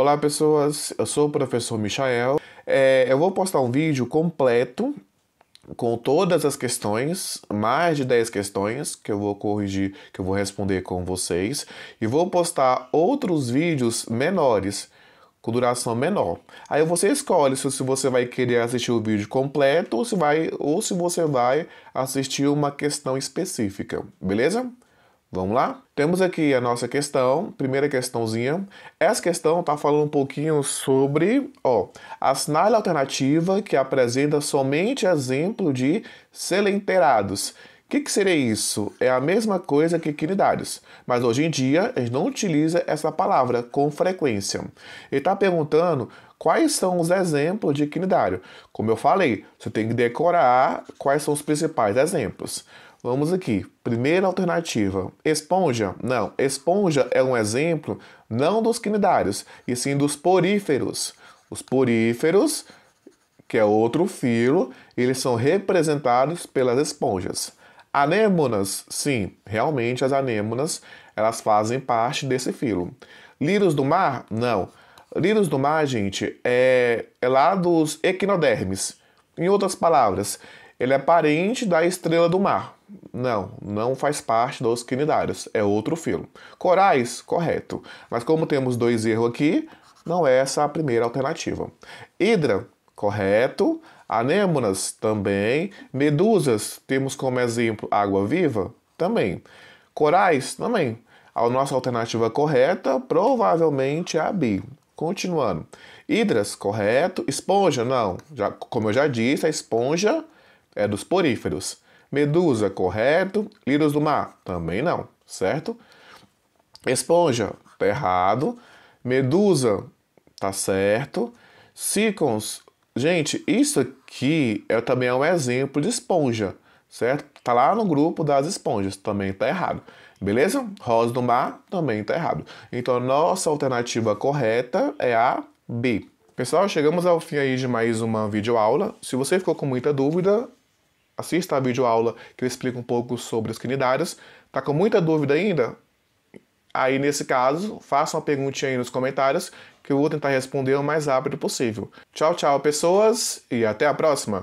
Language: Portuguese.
Olá pessoas, eu sou o professor Michael. É, eu vou postar um vídeo completo com todas as questões, mais de 10 questões que eu vou corrigir, que eu vou responder com vocês, e vou postar outros vídeos menores, com duração menor. Aí você escolhe se você vai querer assistir o vídeo completo ou se, vai, ou se você vai assistir uma questão específica, beleza? Vamos lá? Temos aqui a nossa questão, primeira questãozinha. Essa questão está falando um pouquinho sobre, ó, assinale a alternativa que apresenta somente exemplo de selenterados. O que, que, seria isso? É a mesma coisa que quinidários, mas hoje em dia a gente não utiliza essa palavra com frequência. Ele está perguntando quais são os exemplos de quinidário. Como eu falei, você tem que decorar quais são os principais exemplos. Vamos aqui. Primeira alternativa: esponja. Não, esponja é um exemplo não dos quinidários, e sim dos poríferos. Os poríferos, que é outro filo, eles são representados pelas esponjas. Anêmonas, sim, realmente as anêmonas, elas fazem parte desse filo. Lírios do mar? Não. Lírios do mar, gente, é, é lá dos equinodermes. Em outras palavras, ele é parente da estrela do mar. Não, não faz parte dos quinidários, é outro filo. Corais, correto. Mas como temos dois erros aqui, não é essa a primeira alternativa. Hidra, correto. Anêmonas, também. Medusas, temos como exemplo água-viva, também. Corais, também. A nossa alternativa correta provavelmente é a B. Continuando. Hidras, correto. Esponja, não. Já, como eu já disse, a esponja é dos poríferos. Medusa, correto? Lírios do mar, também não, certo? Esponja, tá errado. Medusa, tá certo. Sicons, gente, isso aqui é também é um exemplo de esponja, certo? Tá lá no grupo das esponjas, também tá errado. Beleza? Rosa do mar também tá errado. Então a nossa alternativa correta é a B. Pessoal, chegamos ao fim aí de mais uma videoaula. Se você ficou com muita dúvida, assista a videoaula que eu explico um pouco sobre os quinidários. Tá com muita dúvida ainda? Aí, nesse caso, faça uma perguntinha aí nos comentários que eu vou tentar responder o mais rápido possível. Tchau, tchau, pessoas, e até a próxima!